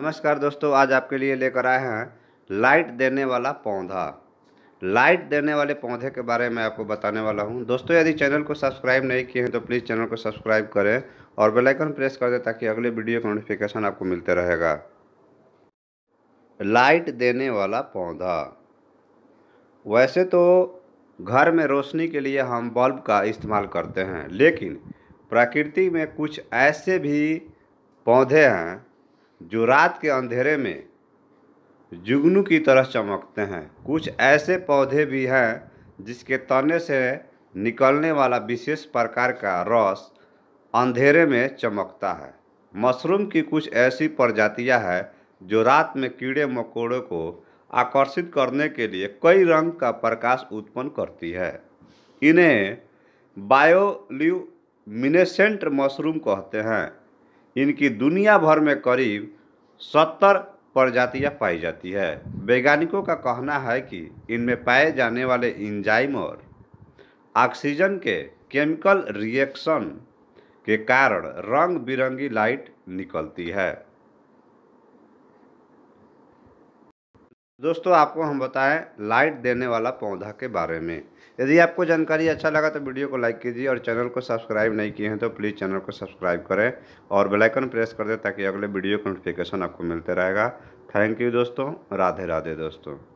नमस्कार दोस्तों आज आपके लिए लेकर आए हैं लाइट देने वाला पौधा लाइट देने वाले पौधे के बारे में आपको बताने वाला हूं दोस्तों यदि चैनल को सब्सक्राइब नहीं किए हैं तो प्लीज़ चैनल को सब्सक्राइब करें और बेल आइकन प्रेस कर दें ताकि अगले वीडियो का नोटिफिकेशन आपको मिलते रहेगा लाइट देने वाला पौधा वैसे तो घर में रोशनी के लिए हम बल्ब का इस्तेमाल करते हैं लेकिन प्रकृति में कुछ ऐसे भी पौधे हैं जो रात के अंधेरे में जुगनू की तरह चमकते हैं कुछ ऐसे पौधे भी हैं जिसके तने से निकलने वाला विशेष प्रकार का रस अंधेरे में चमकता है मशरूम की कुछ ऐसी प्रजातियां हैं जो रात में कीड़े मकोड़े को आकर्षित करने के लिए कई रंग का प्रकाश उत्पन्न करती है इन्हें बायोल्यूमिनेसेंट मशरूम कहते हैं इनकी दुनिया भर में करीब सत्तर प्रजातियां पाई जाती है वैज्ञानिकों का कहना है कि इनमें पाए जाने वाले इंजाइम और ऑक्सीजन के केमिकल रिएक्शन के कारण रंग बिरंगी लाइट निकलती है दोस्तों आपको हम बताएं लाइट देने वाला पौधा के बारे में यदि आपको जानकारी अच्छा लगा तो वीडियो को लाइक कीजिए और चैनल को सब्सक्राइब नहीं किए हैं तो प्लीज़ चैनल को सब्सक्राइब करें और बेल आइकन प्रेस कर दें ताकि अगले वीडियो का नोटिफिकेशन आपको मिलते रहेगा थैंक यू दोस्तों राधे राधे दोस्तों